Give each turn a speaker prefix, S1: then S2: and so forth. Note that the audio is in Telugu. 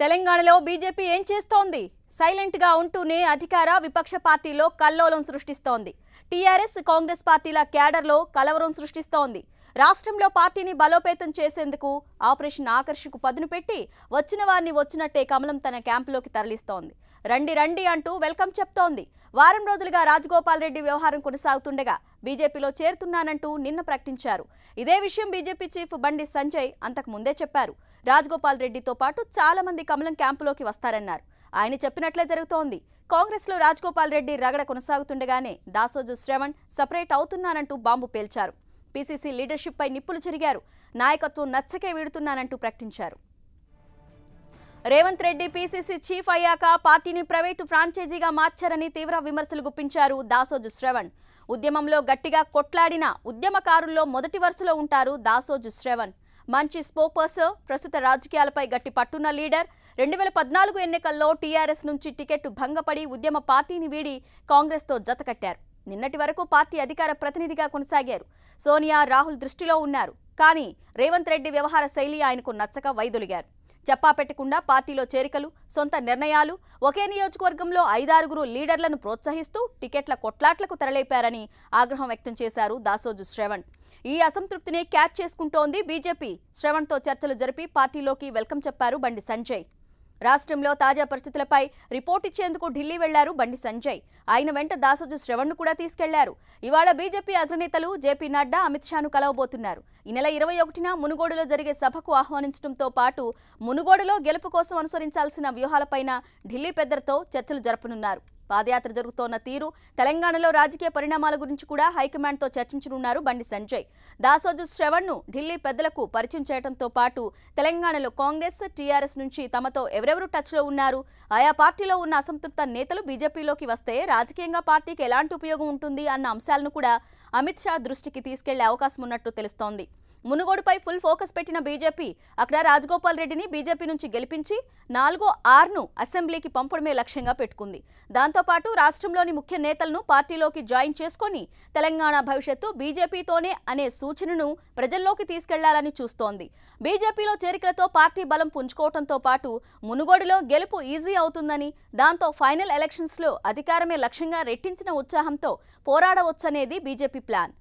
S1: తెలంగాణలో బీజేపీ ఏం చేస్తోంది సైలెంట్గా ఉంటూనే అధికార విపక్ష పార్టీలో కల్లోలం సృష్టిస్తోంది టీఆర్ఎస్ కాంగ్రెస్ పార్టీల క్యాడర్లో కలవరం సృష్టిస్తోంది రాష్ట్రంలో పార్టీని బలోపేతం చేసేందుకు ఆపరేషన్ ఆకర్షకు పదును పెట్టి వచ్చిన వారిని వచ్చినట్టే కమలం తన క్యాంపులోకి తరలిస్తోంది రండి రండి అంటూ వెల్కమ్ చెప్తోంది వారం రోజులుగా రాజగోపాల్ రెడ్డి వ్యవహారం కొనసాగుతుండగా బీజేపీలో చేరుతున్నానంటూ నిన్న ప్రకటించారు ఇదే విషయం బీజేపీ చీఫ్ బండి సంజయ్ అంతకు ముందే చెప్పారు రాజగోపాల్ రెడ్డితో పాటు చాలా మంది కమలం క్యాంపులోకి వస్తారన్నారు ఆయన చెప్పినట్లే జరుగుతోంది కాంగ్రెస్లో రాజగోపాల్ రెడ్డి రగడ కొనసాగుతుండగానే దాసోజు శ్రవణ్ సపరేట్ అవుతున్నానంటూ బాంబు పేల్చారు పీసీసీ లీడర్షిప్పై నిప్పులు చెరిగారు నాయకత్వం నచ్చకే వీడుతున్నానంటూ ప్రకటించారు రేవంత్ రెడ్డి పీసీసీ చీఫ్ అయ్యాక పార్టీని ప్రైవేటు ఫ్రాంచైజీగా మార్చారని తీవ్ర విమర్శలు గుప్పించారు దాసోజు శ్రవణ్ ఉద్యమంలో గట్టిగా కొట్లాడిన ఉద్యమకారుల్లో మొదటి వరుసలో ఉంటారు దాసోజు శ్రవణ్ మంచి స్పోకర్స్ ప్రస్తుత రాజకీయాలపై గట్టి పట్టున్న లీడర్ రెండు వేల పద్నాలుగు ఎన్నికల్లో టీఆర్ఎస్ నుంచి టికెట్ భంగపడి ఉద్యమ పార్టీని వీడి కాంగ్రెస్తో జతకట్టారు నిన్నటి వరకు పార్టీ అధికార ప్రతినిధిగా కొనసాగారు సోనియా రాహుల్ దృష్టిలో ఉన్నారు కానీ రేవంత్ రెడ్డి వ్యవహార శైలి ఆయనకు నచ్చక వైదొలిగారు చెప్పా పెట్టకుండా పార్టీలో చేరికలు సొంత నిర్ణయాలు ఒకే నియోజకవర్గంలో ఐదారుగురు లీడర్లను ప్రోత్సహిస్తూ టికెట్ల కొట్లాట్లకు తెరలేపారని ఆగ్రహం వ్యక్తం చేశారు దాసోజు శ్రవణ్ ఈ అసంతృప్తిని క్యాచ్ చేసుకుంటోంది బీజేపీ శ్రవణ్తో చర్చలు జరిపి పార్టీలోకి వెల్కమ్ చెప్పారు బండి సంజయ్ రాష్ట్రంలో తాజా పరిస్థితులపై రిపోర్ట్ ఇచ్చేందుకు ఢిల్లీ వెళ్లారు బండి సంజయ్ ఆయన వెంట దాసోజు శ్రవణ్ను కూడా తీసుకెళ్లారు ఇవాళ బీజేపీ అగ్రనేతలు జేపీ నడ్డా అమిత్ షాను కలవబోతున్నారు ఈ నెల ఇరవై ఒకటిన మునుగోడులో జరిగే సభకు ఆహ్వానించడంతో పాటు మునుగోడులో గెలుపు కోసం అనుసరించాల్సిన వ్యూహాలపైన ఢిల్లీ పెద్దలతో చర్చలు జరపనున్నారు పాదయాత్ర జరుగుతోన్న తీరు తెలంగాణలో రాజకీయ పరిణామాల గురించి కూడా హైకమాండ్తో చర్చించనున్నారు బండి సంజయ్ దాసోజు శ్రవణ్ను ఢిల్లీ పెద్దలకు పరిచయం చేయడంతో పాటు తెలంగాణలో కాంగ్రెస్ టీఆర్ఎస్ నుంచి తమతో ఎవరెవరు టచ్లో ఉన్నారు ఆయా పార్టీలో ఉన్న అసంతృప్త నేతలు బీజేపీలోకి వస్తే రాజకీయంగా పార్టీకి ఎలాంటి ఉపయోగం ఉంటుంది అన్న అంశాలను కూడా అమిత్ షా దృష్టికి తీసుకెళ్లే అవకాశం ఉన్నట్టు తెలుస్తోంది మునుగోడుపై ఫుల్ ఫోకస్ పెట్టిన బీజేపీ అక్కడ రాజగోపాల్ రెడ్డిని బీజేపీ నుంచి గెలిపించి నాలుగో ఆరును అసెంబ్లీకి పంపడమే లక్ష్యంగా పెట్టుకుంది దాంతోపాటు రాష్ట్రంలోని ముఖ్య నేతలను పార్టీలోకి జాయిన్ చేసుకొని తెలంగాణ భవిష్యత్తు బీజేపీతోనే అనే సూచనను ప్రజల్లోకి తీసుకెళ్లాలని చూస్తోంది బీజేపీలో చేరికలతో పార్టీ బలం పుంజుకోవడంతో పాటు మునుగోడులో గెలుపు ఈజీ అవుతుందని దాంతో ఫైనల్ ఎలక్షన్స్లో అధికారమే లక్ష్యంగా రెట్టించిన ఉత్సాహంతో పోరాడవచ్చనేది బీజేపీ ప్లాన్